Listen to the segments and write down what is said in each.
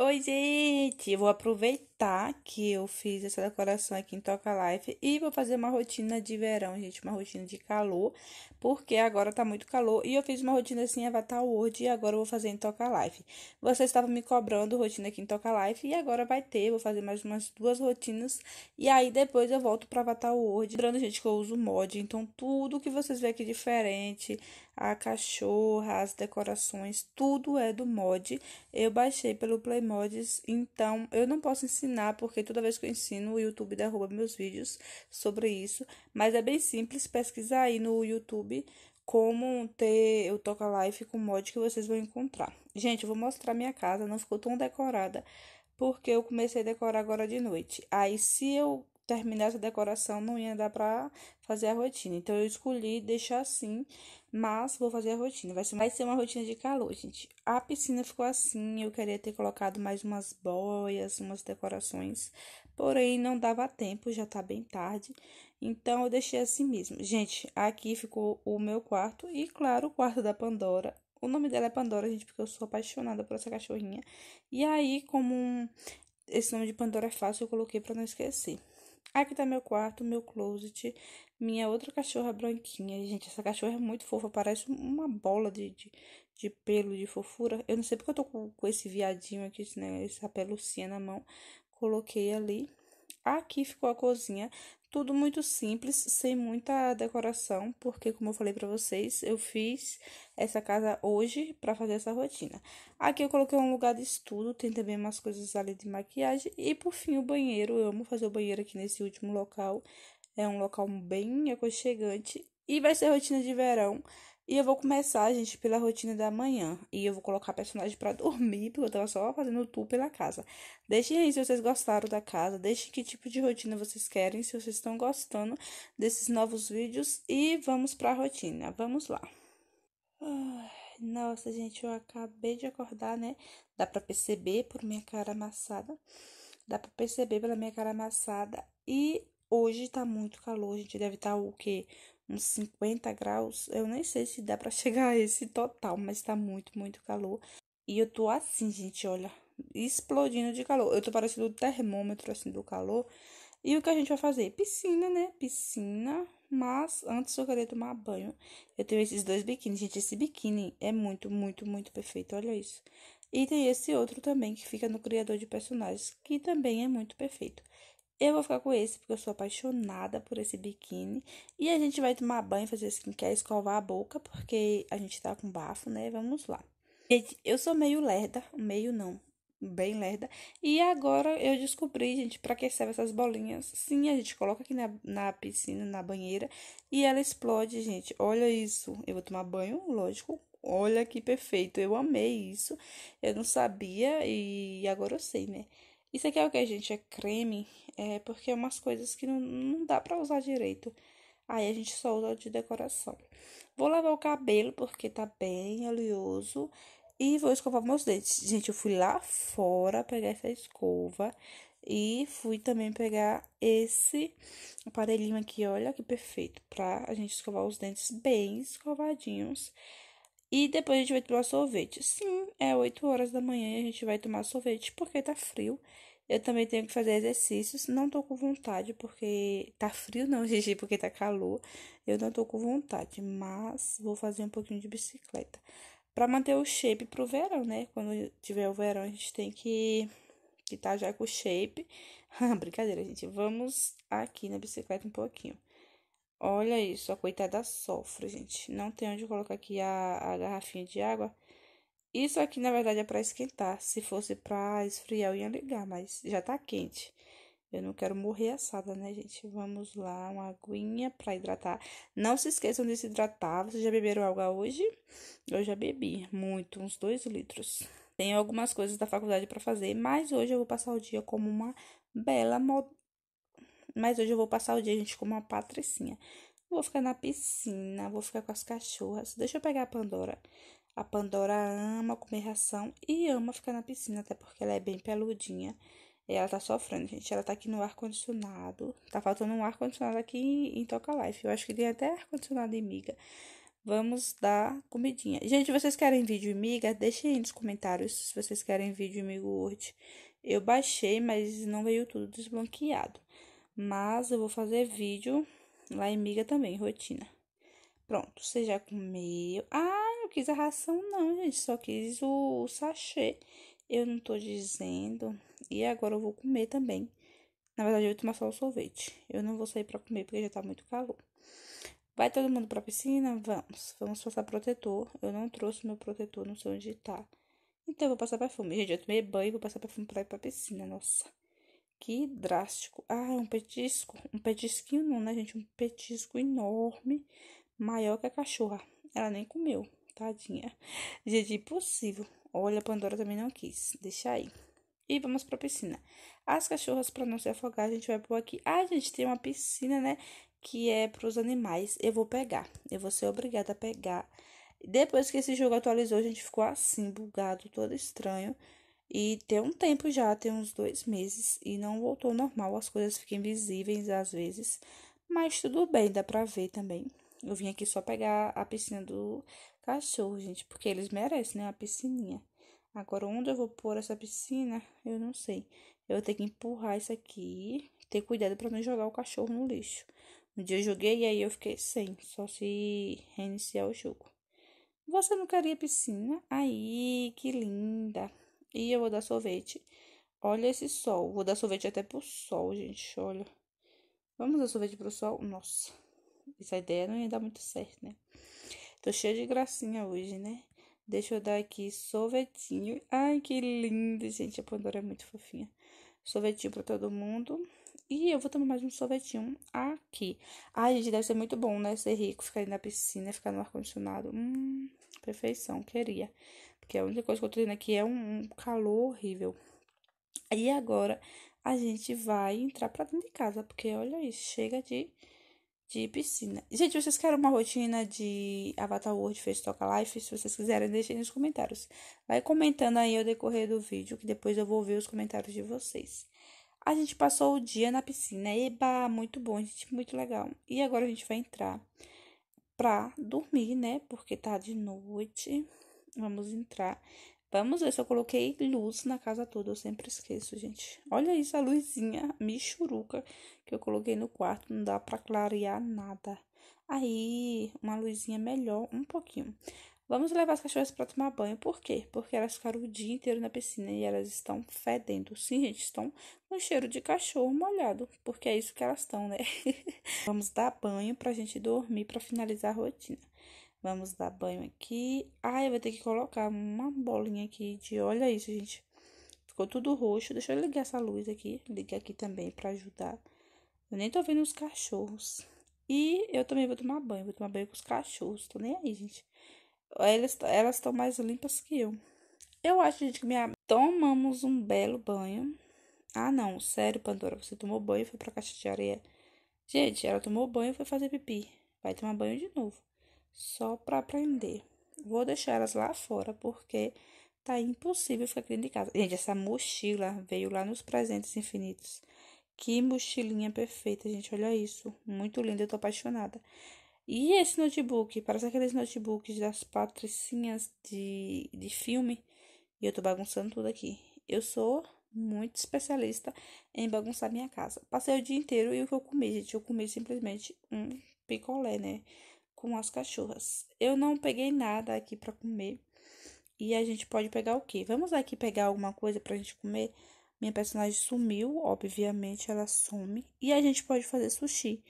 Oi, gente! Eu vou aproveitar aproveitar que eu fiz essa decoração aqui em Toca Life e vou fazer uma rotina de verão, gente, uma rotina de calor, porque agora tá muito calor e eu fiz uma rotina assim em Avatar World e agora eu vou fazer em Toca Life. Vocês estavam me cobrando rotina aqui em Toca Life e agora vai ter, vou fazer mais umas duas rotinas e aí depois eu volto para Avatar World. Lembrando, gente, que eu uso mod, então tudo que vocês veem aqui diferente, a cachorra, as decorações, tudo é do mod. Eu baixei pelo Play Mods, então eu não posso ensinar ensinar, porque toda vez que eu ensino, o YouTube derruba meus vídeos sobre isso. Mas é bem simples pesquisar aí no YouTube como ter o Toca Life com mod que vocês vão encontrar. Gente, eu vou mostrar minha casa, não ficou tão decorada, porque eu comecei a decorar agora de noite. Aí, se eu terminar essa decoração não ia dar para fazer a rotina. Então eu escolhi deixar assim, mas vou fazer a rotina. Vai ser, vai ser uma rotina de calor, gente. A piscina ficou assim, eu queria ter colocado mais umas boias, umas decorações, porém não dava tempo, já tá bem tarde. Então eu deixei assim mesmo. Gente, aqui ficou o meu quarto e claro, o quarto da Pandora. O nome dela é Pandora, gente, porque eu sou apaixonada por essa cachorrinha. E aí, como esse nome de Pandora é fácil, eu coloquei para não esquecer. Aqui tá meu quarto, meu closet, minha outra cachorra branquinha. Gente, essa cachorra é muito fofa, parece uma bola de, de, de pelo, de fofura. Eu não sei porque eu tô com, com esse viadinho aqui, né, essa pelucinha na mão. Coloquei ali. Aqui ficou a cozinha, tudo muito simples, sem muita decoração, porque como eu falei para vocês, eu fiz essa casa hoje para fazer essa rotina. Aqui eu coloquei um lugar de estudo, tem também umas coisas ali de maquiagem e por fim o banheiro. Eu amo fazer o banheiro aqui nesse último local. É um local bem aconchegante e vai ser rotina de verão. E eu vou começar, gente, pela rotina da manhã. E eu vou colocar personagem para dormir, porque eu tava só fazendo tour pela casa. Deixem aí se vocês gostaram da casa, deixem que tipo de rotina vocês querem, se vocês estão gostando desses novos vídeos. E vamos pra rotina, vamos lá. nossa, gente, eu acabei de acordar, né? Dá pra perceber por minha cara amassada. Dá pra perceber pela minha cara amassada. E hoje tá muito calor, gente. Deve estar tá, o quê? uns 50 graus. Eu nem sei se dá para chegar a esse total, mas tá muito, muito calor. E eu tô assim, gente, olha, explodindo de calor. Eu tô parecendo o termômetro assim do calor. E o que a gente vai fazer? Piscina, né? Piscina. Mas antes eu queria tomar banho. Eu tenho esses dois biquínis. Gente, esse biquíni é muito, muito, muito perfeito. Olha isso. E tem esse outro também que fica no criador de personagens, que também é muito perfeito. Eu vou ficar com esse, porque eu sou apaixonada por esse biquíni. E a gente vai tomar banho, fazer skincare, escovar a boca, porque a gente tá com bafo, né? Vamos lá. Gente, eu sou meio lerda, meio não, bem lerda. E agora eu descobri, gente, para que serve essas bolinhas. Sim, a gente coloca aqui na, na piscina, na banheira, e ela explode, gente. Olha isso. Eu vou tomar banho, lógico, Olha que perfeito, eu amei isso. Eu não sabia e agora eu sei, né? Isso aqui é o que, gente? É creme, é porque é umas coisas que não, não dá pra usar direito. Aí a gente só usa de decoração. Vou lavar o cabelo porque tá bem oleoso. E vou escovar meus dentes. Gente, eu fui lá fora pegar essa escova. E fui também pegar esse aparelhinho aqui, olha que perfeito, pra a gente escovar os dentes bem escovadinhos. E depois a gente vai tomar sorvete. Sim, é 8 horas da manhã e a gente vai tomar sorvete porque tá frio. Eu também tenho que fazer exercícios. Não tô com vontade porque tá frio, não, gente porque tá calor. Eu não tô com vontade, mas vou fazer um pouquinho de bicicleta para manter o shape pro verão, né? Quando tiver o verão, a gente tem que que tá já com o shape. Brincadeira, gente. Vamos aqui na bicicleta um pouquinho. Olha isso, a coitada sofre, gente. Não tem onde colocar aqui a, a garrafinha de água. Isso aqui, na verdade, é para esquentar. Se fosse para esfriar, eu ia ligar, mas já tá quente. Eu não quero morrer assada, né, gente? Vamos lá, uma aguinha para hidratar. Não se esqueçam de se hidratar. Vocês já beberam água hoje? Eu já bebi muito, uns dois litros. Tenho algumas coisas da faculdade para fazer, mas hoje eu vou passar o dia como uma bela mas hoje eu vou passar o dia, gente, como uma patricinha. Vou ficar na piscina, vou ficar com as cachorras. Deixa eu pegar a Pandora. A Pandora ama comer ração e ama ficar na piscina, até porque ela é bem peludinha. E ela tá sofrendo, gente. Ela tá aqui no ar-condicionado. Tá faltando um ar-condicionado aqui em, Toca Life. Eu acho que tem até ar-condicionado em miga. Vamos dar comidinha. Gente, vocês querem vídeo em miga? Deixem aí nos comentários se vocês querem vídeo em migo hoje. Eu baixei, mas não veio tudo desbloqueado. Mas eu vou fazer vídeo lá em miga também, rotina. Pronto, você já comeu. Ah, não quis a ração não, gente, só quis o, sachê. Eu não tô dizendo. E agora eu vou comer também. Na verdade, eu vou tomar só o sorvete. Eu não vou sair para comer porque já tá muito calor. Vai todo mundo pra piscina? Vamos. Vamos passar protetor. Eu não trouxe meu protetor, não sei onde tá. Então, eu vou passar perfume. Gente, eu tomei banho e vou passar perfume pra ir pra piscina, nossa. Que drástico. Ah, um petisco. Um petisquinho não, né, gente? Um petisco enorme, maior que a cachorra. Ela nem comeu, tadinha. Gente, impossível. Olha, a Pandora também não quis. Deixa aí. E vamos pra piscina. As cachorras, para não se afogar, a gente vai pôr aqui. Ah, gente, tem uma piscina, né? Que é para os animais. Eu vou pegar. Eu vou ser obrigada a pegar. Depois que esse jogo atualizou, a gente ficou assim, bugado, todo estranho. E tem um tempo já, tem uns dois meses, e não voltou normal, as coisas ficam invisíveis às vezes, mas tudo bem, dá pra ver também. Eu vim aqui só pegar a piscina do cachorro, gente, porque eles merecem, né, a piscininha. Agora, onde eu vou pôr essa piscina, eu não sei. Eu vou ter que empurrar isso aqui, ter cuidado para não jogar o cachorro no lixo. Um dia eu joguei e aí eu fiquei sem, só se reiniciar o jogo. Você não queria piscina? Aí, que linda! E eu vou dar sorvete. Olha esse sol. Vou dar sorvete até pro sol, gente. Olha. Vamos dar sorvete pro sol? Nossa. Essa ideia não ia dar muito certo, né? Tô cheia de gracinha hoje, né? Deixa eu dar aqui sorvetinho. Ai, que lindo, gente. A Pandora é muito fofinha. Sorvetinho pra todo mundo. E eu vou tomar mais um sorvetinho aqui. Ai, gente, deve ser muito bom, né? Ser rico, ficar ali na piscina, ficar no ar-condicionado. Hum, perfeição, queria. Porque é a única coisa que eu tô tendo aqui é um, calor horrível. E agora a gente vai entrar pra dentro de casa, porque olha isso, chega de, de piscina. Gente, vocês querem uma rotina de Avatar World Face Toca Life? Se vocês quiserem, deixem nos comentários. Vai comentando aí ao decorrer do vídeo, que depois eu vou ver os comentários de vocês. A gente passou o dia na piscina, eba, muito bom, gente, muito legal. E agora a gente vai entrar pra dormir, né? Porque tá de noite. Vamos entrar. Vamos ver se eu coloquei luz na casa toda. Eu sempre esqueço, gente. Olha isso, a luzinha michuruca que eu coloquei no quarto. Não dá pra clarear nada. Aí, uma luzinha melhor, um pouquinho. Vamos levar as cachorras para tomar banho. Por quê? Porque elas ficaram o dia inteiro na piscina e elas estão fedendo. Sim, gente, estão com cheiro de cachorro molhado. Porque é isso que elas estão, né? Vamos dar banho pra gente dormir para finalizar a rotina. Vamos dar banho aqui. Ai, eu vou ter que colocar uma bolinha aqui de... Olha isso, gente. Ficou tudo roxo. Deixa eu ligar essa luz aqui. Ligar aqui também pra ajudar. Eu nem tô vendo os cachorros. E eu também vou tomar banho. Vou tomar banho com os cachorros. Tô nem aí, gente. Elas estão mais limpas que eu. Eu acho, gente, que minha... Tomamos um belo banho. Ah, não. Sério, Pandora. Você tomou banho e foi pra caixa de areia. Gente, ela tomou banho e foi fazer pipi. Vai tomar banho de novo só para aprender. Vou deixar elas lá fora porque tá impossível ficar aqui dentro de casa. Gente, essa mochila veio lá nos presentes infinitos. Que mochilinha perfeita, gente. Olha isso. Muito linda, eu tô apaixonada. E esse notebook? Parece aqueles notebooks das patricinhas de, de filme. E eu tô bagunçando tudo aqui. Eu sou muito especialista em bagunçar minha casa. Passei o dia inteiro e o que eu comi, gente? Eu comi simplesmente um picolé, né? com as cachorras. Eu não peguei nada aqui para comer. E a gente pode pegar o quê? Vamos aqui pegar alguma coisa pra gente comer? Minha personagem sumiu, obviamente ela some. E a gente pode fazer sushi.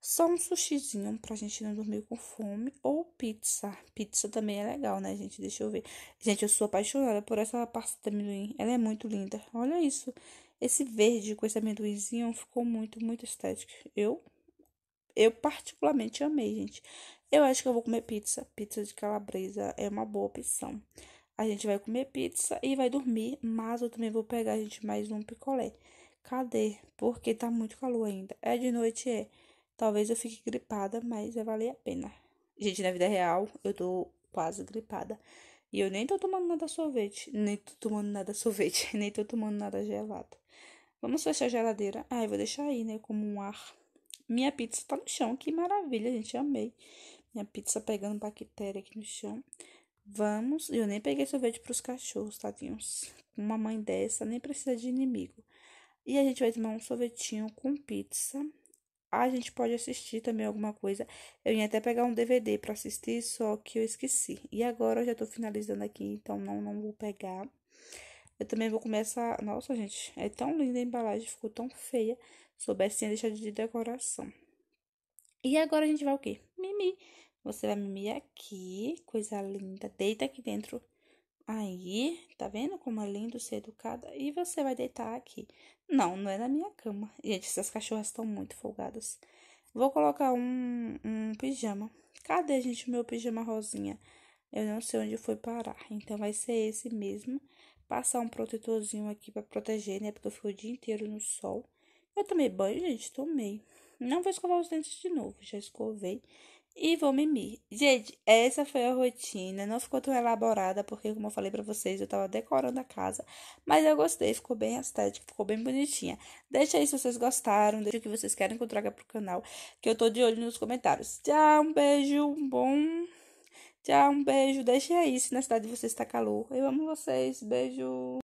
Só um sushizinho pra gente não dormir com fome. Ou pizza. Pizza também é legal, né, gente? Deixa eu ver. Gente, eu sou apaixonada por essa pasta de amendoim. Ela é muito linda. Olha isso. Esse verde com esse amendoinzinho ficou muito, muito estético. Eu eu particularmente amei, gente. Eu acho que eu vou comer pizza. Pizza de calabresa é uma boa opção. A gente vai comer pizza e vai dormir, mas eu também vou pegar, a gente, mais um picolé. Cadê? Porque tá muito calor ainda. É de noite, é. Talvez eu fique gripada, mas vai valer a pena. Gente, na vida real, eu tô quase gripada. E eu nem tô tomando nada sorvete. Nem tô tomando nada sorvete. Nem tô tomando nada gelado. Vamos fechar a geladeira. Ah, eu vou deixar aí, né? Como um ar minha pizza tá no chão, que maravilha, gente, amei. Minha pizza pegando bactéria aqui no chão. Vamos, eu nem peguei sorvete para os cachorros, tadinhos. Uma mãe dessa nem precisa de inimigo. E a gente vai tomar um sorvetinho com pizza. A gente pode assistir também alguma coisa. Eu ia até pegar um DVD para assistir, só que eu esqueci. E agora eu já tô finalizando aqui, então não, não vou pegar. Eu também vou começar. Nossa, gente, é tão linda a embalagem, ficou tão feia. Soubesse deixar de decoração. E agora a gente vai o quê? Mimi. Você vai mimir aqui, coisa linda. Deita aqui dentro. Aí, tá vendo como é lindo ser educada? E você vai deitar aqui. Não, não é na minha cama. Gente, essas cachorras estão muito folgadas. Vou colocar um, um pijama. Cadê, gente, o meu pijama rosinha? Eu não sei onde foi parar. Então, vai ser esse mesmo passar um protetorzinho aqui para proteger, né? Porque eu fico o dia inteiro no sol. Eu tomei banho, gente, tomei. Não vou escovar os dentes de novo, já escovei. E vou mimir. Gente, essa foi a rotina. Não ficou tão elaborada, porque, como eu falei pra vocês, eu tava decorando a casa. Mas eu gostei, ficou bem estética, ficou bem bonitinha. Deixa aí se vocês gostaram, deixa o que vocês querem que eu traga pro canal, que eu tô de olho nos comentários. Tchau, um beijo, um bom. Tchau, um beijo. Deixem aí se na cidade de vocês está calor. Eu amo vocês. Beijo.